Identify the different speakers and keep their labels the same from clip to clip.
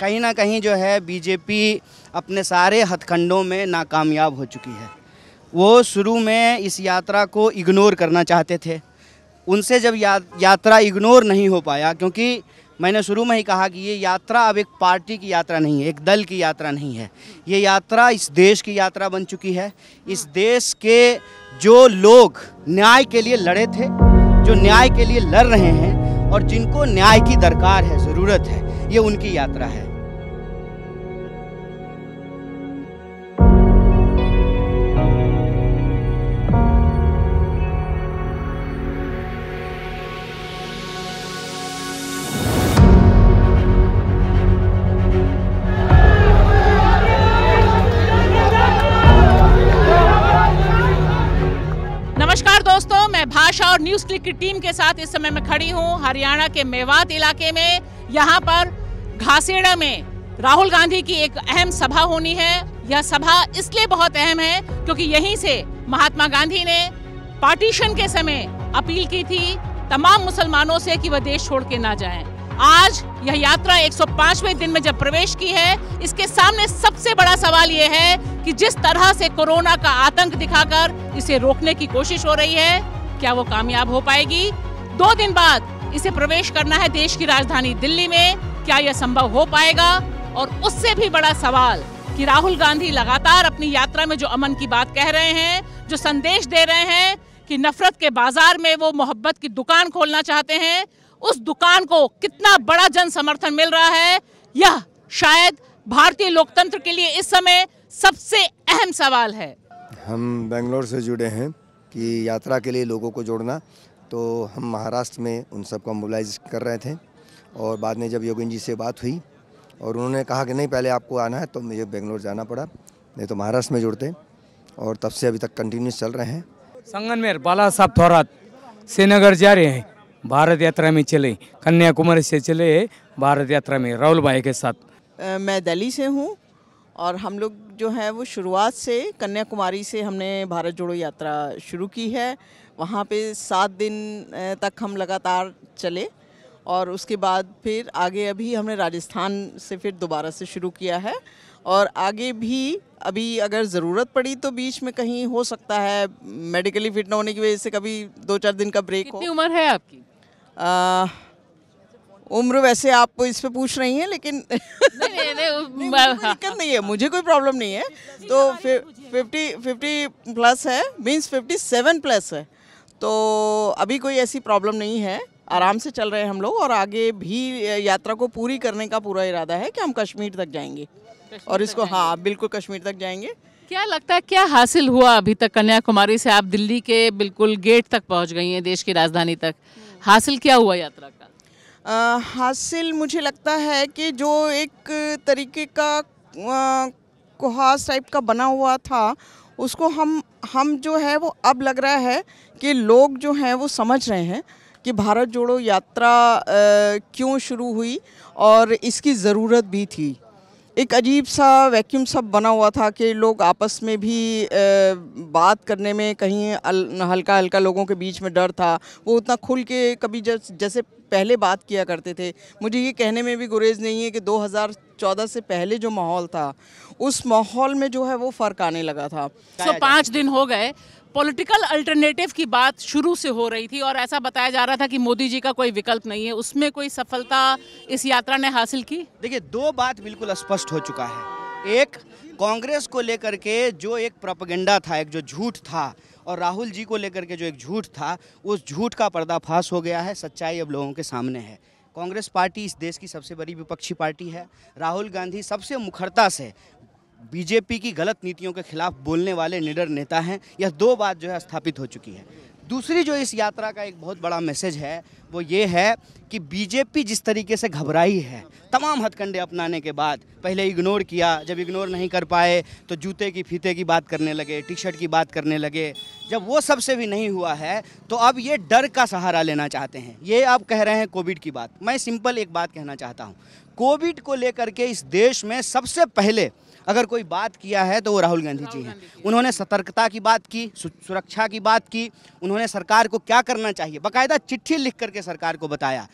Speaker 1: कहीं ना कहीं जो है बीजेपी अपने सारे हथखंडों में नाकामयाब हो चुकी है वो शुरू में इस यात्रा को इग्नोर करना चाहते थे उनसे जब या, यात्रा इग्नोर नहीं हो पाया क्योंकि मैंने शुरू में ही कहा कि ये यात्रा अब एक पार्टी की यात्रा नहीं है एक दल की यात्रा नहीं है ये यात्रा इस देश की यात्रा बन चुकी है इस देश के जो लोग न्याय के लिए लड़े थे जो न्याय के लिए लड़ रहे हैं और जिनको न्याय की दरकार है ज़रूरत है ये उनकी यात्रा है
Speaker 2: मैं भाषा और न्यूज क्लिक की टीम के साथ इस समय मैं खड़ी हूँ हरियाणा के मेवात इलाके में यहाँ पर भासेड़ा में राहुल गांधी की एक अहम सभा होनी है यह सभा इसलिए बहुत अहम है क्योंकि यहीं से महात्मा गांधी ने पार्टीशन के समय अपील की थी तमाम मुसलमानों से कि वह देश छोड़ के ना जाएं। आज यह यात्रा 105वें दिन में जब प्रवेश की है इसके सामने सबसे बड़ा सवाल यह है कि जिस तरह से कोरोना का आतंक दिखाकर इसे रोकने की कोशिश हो रही है क्या वो कामयाब हो पाएगी दो दिन बाद इसे प्रवेश करना है देश की राजधानी दिल्ली में क्या यह संभव हो पाएगा और उससे भी बड़ा सवाल कि राहुल गांधी लगातार अपनी यात्रा में जो अमन की बात कह रहे हैं जो संदेश दे रहे हैं कि नफरत के बाजार में वो मोहब्बत की दुकान खोलना चाहते हैं उस दुकान को कितना बड़ा जन समर्थन मिल रहा है यह शायद भारतीय लोकतंत्र के लिए इस समय सबसे अहम सवाल है
Speaker 3: हम बेंगलोर से जुड़े हैं कि यात्रा के लिए लोगों को जोड़ना तो हम महाराष्ट्र में उन सबको मोबिलाइज कर रहे थे और बाद में जब योगिंद जी से बात हुई और उन्होंने कहा कि नहीं पहले आपको आना है तो मुझे बेंगलोर जाना पड़ा नहीं तो महाराष्ट्र में जुड़ते और तब से अभी तक कंटिन्यूस चल रहे हैं संगनमेर बाला साहब थोरात श्रीनगर जा रहे हैं भारत यात्रा में चले कन्याकुमारी से चले भारत यात्रा में राहुल भाई के साथ
Speaker 4: मैं दिल्ली से हूँ और हम लोग जो है वो शुरुआत से कन्याकुमारी से हमने भारत जोड़ो यात्रा शुरू की है वहाँ पे सात दिन तक हम लगातार चले और उसके बाद फिर आगे अभी हमने राजस्थान से फिर दोबारा से शुरू किया है और आगे भी अभी अगर ज़रूरत पड़ी तो बीच में कहीं हो सकता है मेडिकली फिट ना होने की वजह से कभी दो चार दिन का ब्रेक कितनी हो उम्र है आपकी आ, उम्र वैसे आप इस पे पूछ रही हैं लेकिन नहीं,
Speaker 5: नहीं, नहीं,
Speaker 4: दिक्कत नहीं है मुझे कोई प्रॉब्लम नहीं है तो फिफ्टी फिफ्टी प्लस है मीन्स फिफ्टी सेवन प्लस है तो अभी कोई ऐसी प्रॉब्लम नहीं है आराम से चल रहे हैं हम लोग और आगे भी यात्रा को पूरी करने का पूरा इरादा है कि हम कश्मीर तक जाएंगे कश्मीर और इसको हाँ बिल्कुल कश्मीर तक जाएंगे क्या लगता है क्या हासिल
Speaker 2: हुआ अभी तक कन्याकुमारी से आप दिल्ली के बिल्कुल गेट तक पहुंच गई हैं देश की राजधानी तक हम्म। हासिल क्या हुआ यात्रा का
Speaker 4: आ, हासिल मुझे लगता है कि जो एक तरीके का कुहास टाइप का बना हुआ था उसको हम हम जो है वो अब लग रहा है कि लोग जो हैं वो समझ रहे हैं कि भारत जोड़ो यात्रा क्यों शुरू हुई और इसकी ज़रूरत भी थी एक अजीब सा वैक्यूम सब बना हुआ था कि लोग आपस में भी बात करने में कहीं हल्का हल्का लोगों के बीच में डर था वो उतना खुल के कभी जैसे पहले बात किया करते थे मुझे ये कहने में भी गुरेज नहीं है कि 2014 से पहले जो माहौल था उस माहौल में जो है वो फ़र्क आने लगा था सो
Speaker 2: so, पाँच दिन हो गए पॉलिटिकल अल्टरनेटिव की बात शुरू से हो रही थी और ऐसा बताया जा रहा था कि मोदी जी का कोई विकल्प नहीं है उसमें कोई सफलता इस यात्रा ने हासिल की देखिए दो
Speaker 1: बात बिल्कुल स्पष्ट हो चुका है एक कांग्रेस को लेकर के जो एक प्रोपगेंडा था एक जो झूठ था और राहुल जी को लेकर के जो एक झूठ था उस झूठ का पर्दाफाश हो गया है सच्चाई अब लोगों के सामने है कांग्रेस पार्टी इस देश की सबसे बड़ी विपक्षी पार्टी है राहुल गांधी सबसे मुखरता से बीजेपी की गलत नीतियों के खिलाफ बोलने वाले निडर नेता हैं यह दो बात जो है स्थापित हो चुकी है दूसरी जो इस यात्रा का एक बहुत बड़ा मैसेज है वो ये है कि बीजेपी जिस तरीके से घबराई है तमाम हथकंडे अपनाने के बाद पहले इग्नोर किया जब इग्नोर नहीं कर पाए तो जूते की फीते की बात करने लगे टी शर्ट की बात करने लगे जब वो सबसे भी नहीं हुआ है तो अब ये डर का सहारा लेना चाहते हैं ये आप कह रहे हैं कोविड की बात मैं सिंपल एक बात कहना चाहता हूँ कोविड को लेकर के इस देश में सबसे पहले अगर कोई बात किया है तो वो राहुल गांधी जी हैं उन्होंने सतर्कता की बात की सुरक्षा की बात की उन्होंने सरकार को क्या करना चाहिए बाकायदा चिट्ठी लिख करके सरकार को बताया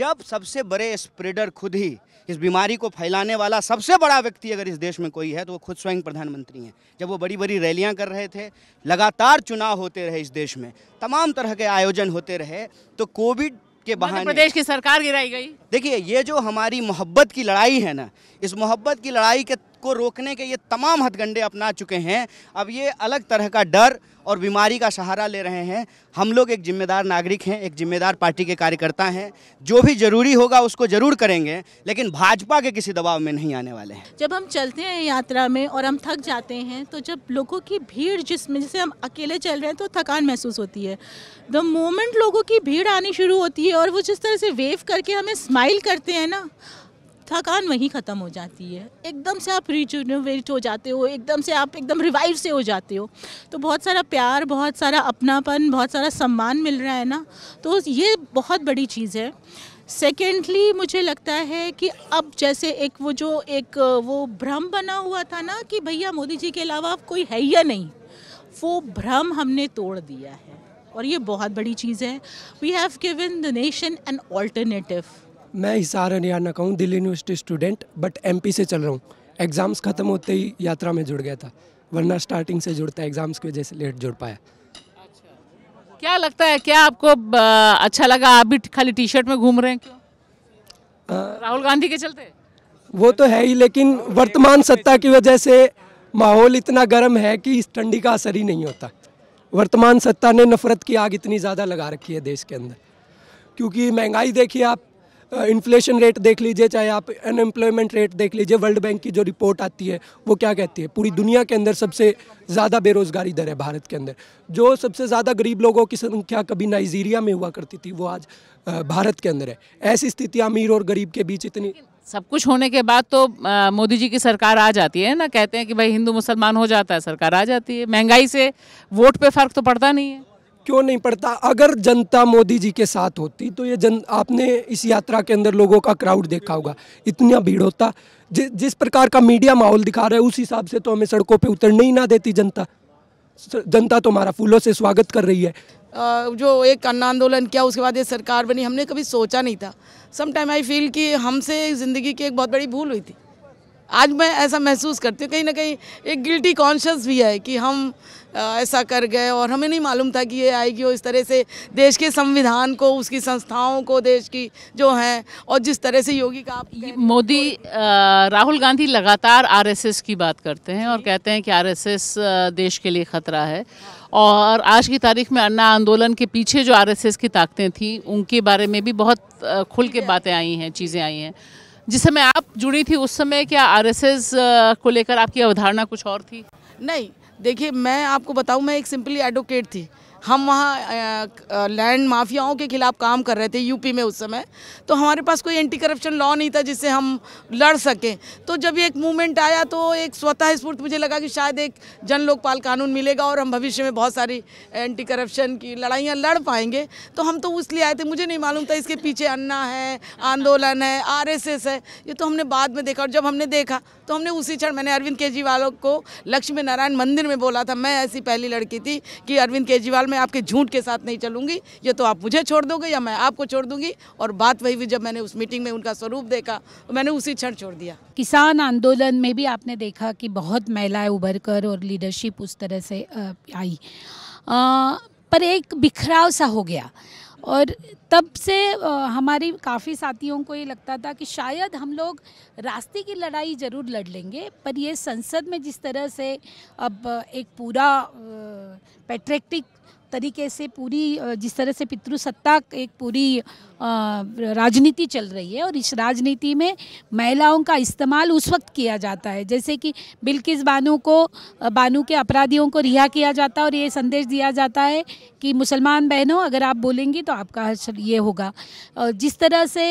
Speaker 1: जब सबसे बड़े स्प्रेडर खुद ही इस बीमारी को फैलाने वाला सबसे बड़ा व्यक्ति अगर इस देश में कोई है तो वो खुद स्वयं प्रधानमंत्री हैं जब वो बड़ी बड़ी रैलियां कर रहे थे लगातार चुनाव होते रहे इस देश में तमाम तरह के आयोजन होते रहे तो कोविड के बहाने प्रदेश
Speaker 2: की सरकार गिराई गई
Speaker 1: देखिए ये जो हमारी मोहब्बत की लड़ाई है ना इस मोहब्बत की लड़ाई के को रोकने के ये तमाम हथगंडे अपना चुके हैं अब ये अलग तरह का डर और बीमारी का सहारा ले रहे हैं हम लोग एक जिम्मेदार नागरिक हैं एक जिम्मेदार पार्टी के कार्यकर्ता हैं जो भी जरूरी होगा उसको जरूर करेंगे लेकिन भाजपा के किसी दबाव में नहीं आने वाले हैं
Speaker 2: जब हम चलते हैं यात्रा में और हम थक जाते हैं तो जब लोगों की भीड़ जिसमें जैसे हम अकेले चल रहे हैं तो थकान महसूस होती है द मोमेंट लोगों की भीड़ आनी शुरू होती है और वो जिस तरह से वेव करके हमें स्माइल करते हैं ना थकान वहीं ख़त्म हो जाती है एकदम से आप रिजनोवेट हो जाते हो एकदम से आप एकदम रिवाइव से हो जाते हो तो बहुत सारा प्यार बहुत सारा अपनापन बहुत सारा सम्मान मिल रहा है ना तो ये बहुत बड़ी चीज़ है सेकेंडली मुझे लगता है कि अब जैसे एक वो जो एक वो भ्रम बना हुआ था ना कि भैया मोदी जी के अलावा अब कोई है या नहीं वो भ्रम हमने तोड़ दिया है और ये बहुत बड़ी चीज़ है we have given the nation an alternative
Speaker 3: मैं हिसार हरियाणा का हूँ दिल्ली यूनिवर्सिटी स्टूडेंट बट एम से चल रहा हूँ एग्ज़ाम्स ख़त्म होते ही यात्रा में जुड़ गया था वरना स्टार्टिंग से जुड़ता है एग्ज़ाम्स की वजह से लेट जुड़ पाया अच्छा।
Speaker 2: क्या लगता है क्या आपको अच्छा लगा आप भी खाली टी शर्ट में घूम रहे हैं
Speaker 3: क्यों
Speaker 2: राहुल गांधी के चलते
Speaker 3: वो तो है ही लेकिन वर्तमान सत्ता की वजह से माहौल इतना गर्म है कि इस ठंडी का असर ही नहीं होता वर्तमान सत्ता ने नफरत की आग इतनी ज़्यादा लगा रखी है देश के अंदर क्योंकि महंगाई देखिए आप इन्फ्लेशन रेट देख लीजिए चाहे आप अनएम्प्लॉयमेंट रेट देख लीजिए वर्ल्ड बैंक की जो रिपोर्ट आती है वो क्या कहती है पूरी दुनिया के अंदर सबसे ज़्यादा बेरोजगारी दर है भारत के अंदर जो सबसे ज़्यादा गरीब लोगों की संख्या कभी नाइजीरिया में हुआ करती थी वो आज भारत के अंदर है ऐसी स्थिति अमीर और गरीब के बीच इतनी
Speaker 2: सब कुछ होने के बाद तो मोदी जी की सरकार आ जाती है ना कहते हैं कि भाई हिंदू मुसलमान हो जाता है सरकार आ जाती है महंगाई
Speaker 3: से वोट पे फर्क तो पड़ता नहीं है क्यों नहीं पड़ता अगर जनता मोदी जी के साथ होती तो ये जन आपने इस यात्रा के अंदर लोगों का क्राउड देखा होगा इतना भीड़ होता जि, जिस प्रकार का मीडिया माहौल दिखा रहा है उस हिसाब से तो हमें सड़कों पे उतरने ही ना देती जनता जनता तो हमारा फूलों से स्वागत कर रही
Speaker 6: है जो एक अन्ना आंदोलन किया उसके बाद ये सरकार बनी हमने कभी सोचा नहीं था समाइम आई फील कि हमसे ज़िंदगी की एक बहुत बड़ी भूल हुई थी आज मैं ऐसा महसूस करती हूँ कहीं ना कहीं एक गिल्टी कॉन्शियस भी है कि हम ऐसा कर गए और हमें नहीं मालूम था कि ये आएगी और इस तरह से देश के संविधान को उसकी संस्थाओं को देश की जो हैं और जिस तरह से योगी का आप
Speaker 2: मोदी राहुल गांधी लगातार आरएसएस की बात करते हैं और कहते हैं कि आरएसएस देश के लिए ख़तरा है और आज की तारीख में अन्ना आंदोलन के पीछे जो आर की ताकतें थीं उनके बारे में भी बहुत खुल के बातें आई हैं चीज़ें आई हैं जिस समय आप जुड़ी थी उस समय क्या आरएसएस को लेकर आपकी अवधारणा कुछ और थी
Speaker 6: नहीं देखिए मैं आपको बताऊं मैं एक सिंपली एडवोकेट थी हम वहाँ लैंड माफियाओं के खिलाफ काम कर रहे थे यूपी में उस समय तो हमारे पास कोई एंटी करप्शन लॉ नहीं था जिससे हम लड़ सकें तो जब ये एक मूवमेंट आया तो एक स्वतः स्फूर्त मुझे लगा कि शायद एक जन लोकपाल कानून मिलेगा और हम भविष्य में बहुत सारी एंटी करप्शन की लड़ाइयाँ लड़ पाएंगे तो हम तो उस लिए आए थे मुझे नहीं मालूम था इसके पीछे अन्ना है आंदोलन है आर है ये तो हमने बाद में देखा और जब हमने देखा तो हमने उसी क्षण मैंने अरविंद केजरीवाल को लक्ष्मी नारायण मंदिर में बोला था मैं ऐसी पहली लड़की थी कि अरविंद केजरीवाल मैं आपके झूठ के साथ नहीं चलूंगी ये तो आप मुझे छोड़ दोगे या मैं आपको छोड़ दूंगी और बात वही हुई जब मैंने उस मीटिंग में उनका स्वरूप देखा तो मैंने उसी क्षण छोड़ दिया
Speaker 5: किसान आंदोलन में भी आपने देखा कि बहुत महिलाएं उभर कर और लीडरशिप उस तरह से आई आ, पर एक बिखराव सा हो गया और तब से हमारी काफ़ी साथियों को ये लगता था कि शायद हम लोग रास्ते की लड़ाई ज़रूर लड़ लेंगे पर ये संसद में जिस तरह से अब एक पूरा पेट्रेटिक तरीके से पूरी जिस तरह से पितृसत्ता एक पूरी राजनीति चल रही है और इस राजनीति में महिलाओं का इस्तेमाल उस वक्त किया जाता है जैसे कि बिल्किस बानू को बानू के अपराधियों को रिहा किया जाता है और ये संदेश दिया जाता है कि मुसलमान बहनों अगर आप बोलेंगी तो आपका ये होगा जिस तरह से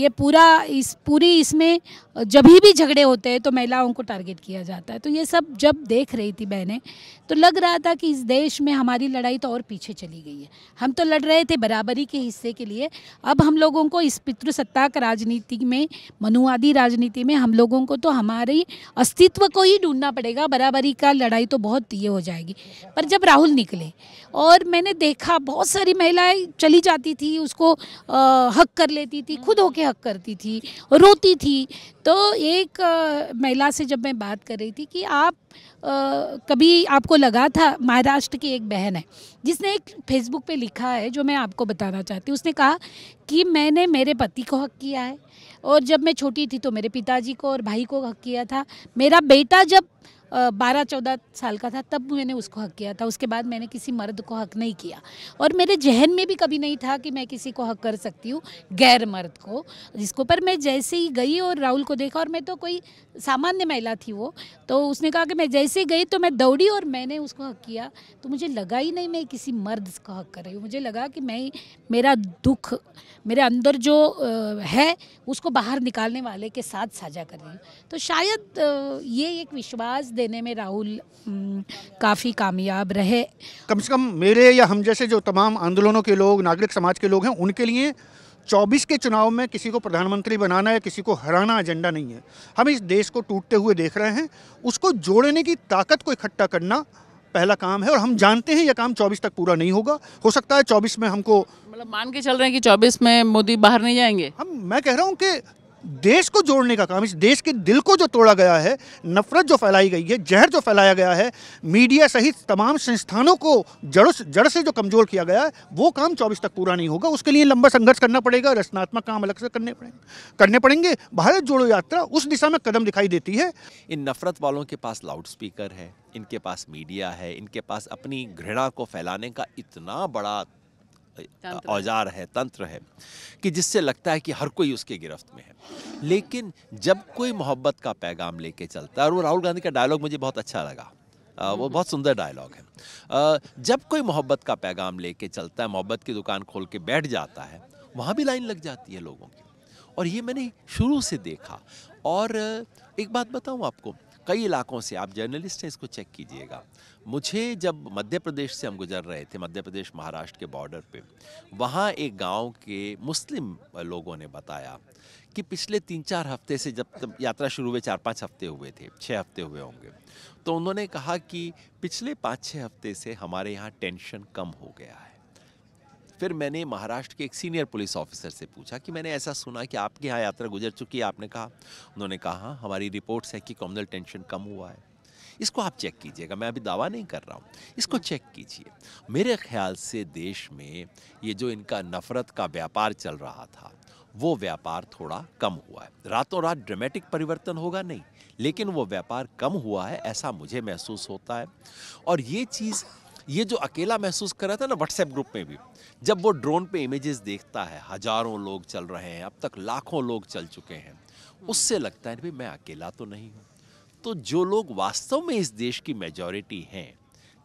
Speaker 5: ये पूरा इस पूरी इसमें जब भी झगड़े होते हैं तो महिलाओं को टारगेट किया जाता है तो ये सब जब देख रही थी बहनें तो लग रहा था कि इस देश में हमारी लड़ाई तो और पीछे चली गई है हम तो लड़ रहे थे बराबरी के हिस्से के लिए चाहिए अब हम लोगों को इस पितृसत्ताक राजनीति में मनुवादी राजनीति में हम लोगों को तो हमारे अस्तित्व को ही ढूंढना पड़ेगा बराबरी का लड़ाई तो बहुत ये हो जाएगी पर जब राहुल निकले और मैंने देखा बहुत सारी महिलाएं चली जाती थी उसको आ, हक कर लेती थी खुद होके हक करती थी रोती थी तो एक महिला से जब मैं बात कर रही थी कि आप कभी आपको लगा था महाराष्ट्र की एक बहन है जिसने एक फेसबुक पे लिखा है जो मैं आपको बताना चाहती हूँ उसने कहा कि मैंने मेरे पति को हक किया है और जब मैं छोटी थी तो मेरे पिताजी को और भाई को हक किया था मेरा बेटा जब बारह चौदह साल का था तब मैंने उसको हक किया था उसके बाद मैंने किसी मर्द को हक नहीं किया और मेरे जहन में भी कभी नहीं था कि मैं किसी को हक कर सकती हूँ गैर मर्द को जिसको पर मैं जैसे ही गई और राहुल को देखा और मैं तो कोई सामान्य महिला थी वो तो उसने कहा कि मैं जैसे ही गई तो मैं दौड़ी और मैंने उसको हक किया तो मुझे लगा ही नहीं मैं किसी मर्द को हक कर रही हूँ मुझे लगा कि मैं मेरा दुख मेरे अंदर जो है उसको बाहर निकालने वाले के साथ साझा कर रही हूँ तो शायद ये एक विश्वास देने में राहुल
Speaker 1: काफ़ी कामयाब रहे कम से कम मेरे या हम जैसे जो तमाम आंदोलनों के लोग नागरिक समाज के लोग हैं उनके लिए 24 के चुनाव में किसी को प्रधानमंत्री बनाना या किसी को हराना एजेंडा नहीं है हम इस देश को टूटते हुए देख रहे हैं उसको जोड़ने की ताकत को इकट्ठा करना पहला काम है और हम जानते हैं यह काम 24 तक पूरा नहीं होगा हो सकता है 24 में हमको
Speaker 2: मतलब मान के चल रहे हैं कि 24 में मोदी बाहर नहीं जाएंगे हम
Speaker 1: मैं कह रहा हूं कि देश को जोड़ने का काम इस देश के दिल को जो तोड़ा गया है नफरत जो फैलाई गई है जहर जो फैलाया गया है मीडिया सहित तमाम संस्थानों को जड़ जड़ से जो कमज़ोर किया गया है वो काम चौबीस तक पूरा नहीं होगा उसके लिए लंबा संघर्ष करना पड़ेगा रचनात्मक काम अलग से करने पड़ेंगे करने पड़ेंगे भारत जोड़ो यात्रा उस
Speaker 7: दिशा में कदम दिखाई देती है इन नफरत वालों के पास लाउड स्पीकर है इनके पास मीडिया है इनके पास अपनी घृणा को फैलाने का इतना बड़ा औजार है तंत्र है कि जिससे लगता है कि हर कोई उसके गिरफ्त में है लेकिन जब कोई मोहब्बत का पैगाम लेके चलता है और वो राहुल गांधी का डायलॉग मुझे बहुत अच्छा लगा आ, वो हम्म। बहुत सुंदर डायलॉग है आ, जब कोई मोहब्बत का पैगाम लेके चलता है मोहब्बत की दुकान खोल के बैठ जाता है वहाँ भी लाइन लग जाती है लोगों की और ये मैंने शुरू से देखा और एक बात बताऊँ आपको कई इलाकों से आप जर्नलिस्ट हैं इसको चेक कीजिएगा मुझे जब मध्य प्रदेश से हम गुजर रहे थे मध्य प्रदेश महाराष्ट्र के बॉर्डर पे वहाँ एक गांव के मुस्लिम लोगों ने बताया कि पिछले तीन चार हफ्ते से जब तब यात्रा शुरू हुए चार पाँच हफ्ते हुए थे छः हफ्ते हुए होंगे तो उन्होंने कहा कि पिछले पाँच छः हफ्ते से हमारे यहाँ टेंशन कम हो गया है फिर मैंने महाराष्ट्र के एक सीनियर पुलिस ऑफिसर से पूछा कि मैंने ऐसा सुना कि आपके यहाँ यात्रा गुजर चुकी है आपने कहा उन्होंने कहा हमारी रिपोर्ट्स है कि कॉमनल टेंशन कम हुआ है इसको आप चेक कीजिएगा मैं अभी दावा नहीं कर रहा हूँ इसको चेक कीजिए मेरे ख्याल से देश में ये जो इनका नफरत का व्यापार चल रहा था वो व्यापार थोड़ा कम हुआ है रातों रात ड्रामेटिक परिवर्तन होगा नहीं लेकिन वो व्यापार कम हुआ है ऐसा मुझे महसूस होता है और ये चीज़ ये जो अकेला महसूस कर रहा था ना व्हाट्सएप ग्रुप में भी जब वो ड्रोन पे इमेजेस देखता है हजारों लोग चल रहे हैं अब तक लाखों लोग चल चुके हैं उससे लगता है भाई मैं अकेला तो नहीं हूँ तो जो लोग वास्तव में इस देश की मेजोरिटी हैं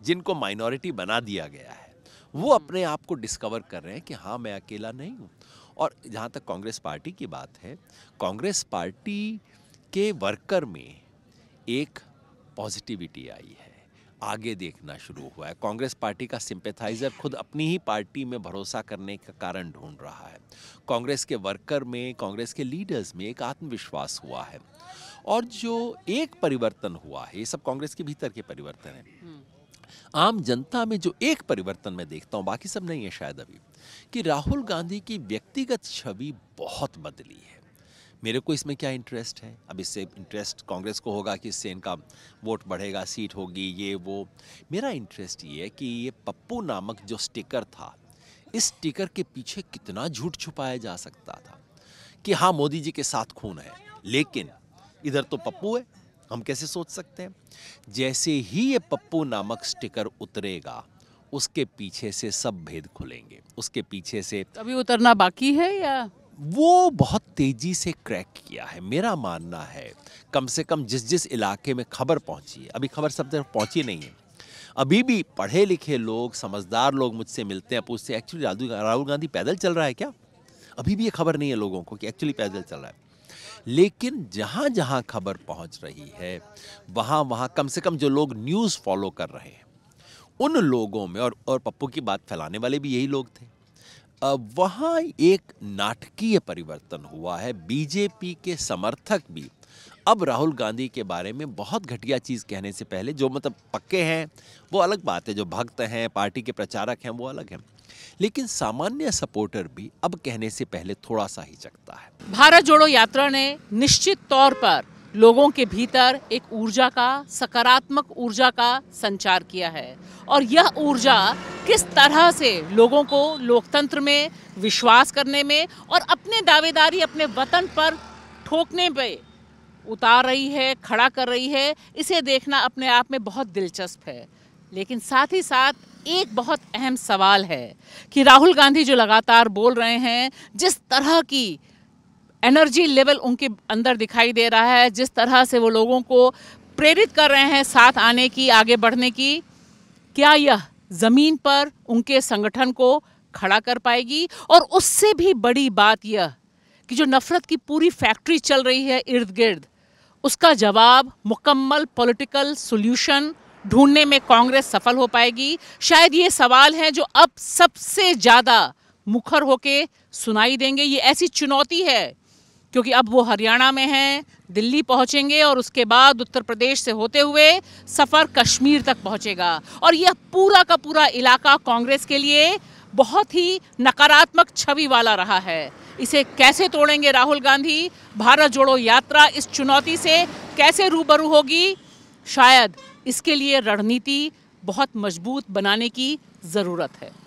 Speaker 7: जिनको माइनॉरिटी बना दिया गया है वो हम्म। अपने आप को डिस्कवर कर रहे हैं कि हाँ मैं अकेला नहीं हूँ और जहाँ तक कांग्रेस पार्टी की बात है कांग्रेस पार्टी के वर्कर में एक पॉजिटिविटी आई है आगे देखना शुरू हुआ है कांग्रेस पार्टी का सिंपेथाइजर खुद अपनी ही पार्टी में भरोसा करने का कारण ढूंढ रहा है कांग्रेस के वर्कर में कांग्रेस के लीडर्स में एक आत्मविश्वास हुआ है और जो एक परिवर्तन हुआ है ये सब कांग्रेस के भीतर के परिवर्तन है हम्म। आम जनता में जो एक परिवर्तन मैं देखता हूँ बाकी सब नहीं है शायद अभी कि राहुल गांधी की व्यक्तिगत छवि बहुत बदली है मेरे को इसमें क्या इंटरेस्ट है अब इससे इंटरेस्ट कांग्रेस को होगा कि इससे इनका वोट बढ़ेगा सीट होगी ये वो मेरा इंटरेस्ट ये है कि ये पप्पू नामक जो स्टिकर था इस स्टिकर के पीछे कितना झूठ छुपाया जा सकता था कि हाँ मोदी जी के साथ खून है लेकिन इधर तो पप्पू है हम कैसे सोच सकते हैं जैसे ही ये पप्पू नामक स्टिकर उतरेगा उसके पीछे से सब भेद खुलेंगे उसके पीछे से
Speaker 2: अभी उतरना बाकी है या
Speaker 7: वो बहुत तेज़ी से क्रैक किया है मेरा मानना है कम से कम जिस जिस इलाके में खबर पहुंची है अभी खबर सब तरफ पहुंची नहीं है अभी भी पढ़े लिखे लोग समझदार लोग मुझसे मिलते हैं पूछते हैं एक्चुअली राहुल गांधी पैदल चल रहा है क्या अभी भी ये खबर नहीं है लोगों को कि एक्चुअली पैदल चल रहा है लेकिन जहाँ जहाँ खबर पहुँच रही है वहाँ वहाँ कम से कम जो लोग न्यूज़ फॉलो कर रहे हैं उन लोगों में और और पप्पू की बात फैलाने वाले भी यही लोग थे वहाँ एक नाटकीय परिवर्तन हुआ है बीजेपी के समर्थक भी अब राहुल गांधी के बारे में बहुत घटिया चीज़ कहने से पहले जो मतलब पक्के हैं वो अलग बात है जो भक्त हैं पार्टी के प्रचारक हैं वो अलग हैं लेकिन सामान्य सपोर्टर भी अब कहने से पहले थोड़ा सा ही चकता है
Speaker 2: भारत जोड़ो यात्रा ने निश्चित तौर पर लोगों के भीतर एक ऊर्जा का सकारात्मक ऊर्जा का संचार किया है और यह ऊर्जा किस तरह से लोगों को लोकतंत्र में विश्वास करने में और अपने दावेदारी अपने वतन पर ठोकने पे उतार रही है खड़ा कर रही है इसे देखना अपने आप में बहुत दिलचस्प है लेकिन साथ ही साथ एक बहुत अहम सवाल है कि राहुल गांधी जो लगातार बोल रहे हैं जिस तरह की एनर्जी लेवल उनके अंदर दिखाई दे रहा है जिस तरह से वो लोगों को प्रेरित कर रहे हैं साथ आने की आगे बढ़ने की क्या यह ज़मीन पर उनके संगठन को खड़ा कर पाएगी और उससे भी बड़ी बात यह कि जो नफ़रत की पूरी फैक्ट्री चल रही है इर्द गिर्द उसका जवाब मुकम्मल पॉलिटिकल सोल्यूशन ढूंढने में कांग्रेस सफल हो पाएगी शायद ये सवाल हैं जो अब सबसे ज़्यादा मुखर होके सुनाई देंगे ये ऐसी चुनौती है क्योंकि अब वो हरियाणा में हैं दिल्ली पहुंचेंगे और उसके बाद उत्तर प्रदेश से होते हुए सफ़र कश्मीर तक पहुंचेगा और यह पूरा का पूरा इलाका कांग्रेस के लिए बहुत ही नकारात्मक छवि वाला रहा है इसे कैसे तोड़ेंगे राहुल गांधी भारत जोड़ो यात्रा इस चुनौती से कैसे रूबरू होगी शायद इसके लिए रणनीति बहुत मजबूत बनाने की ज़रूरत है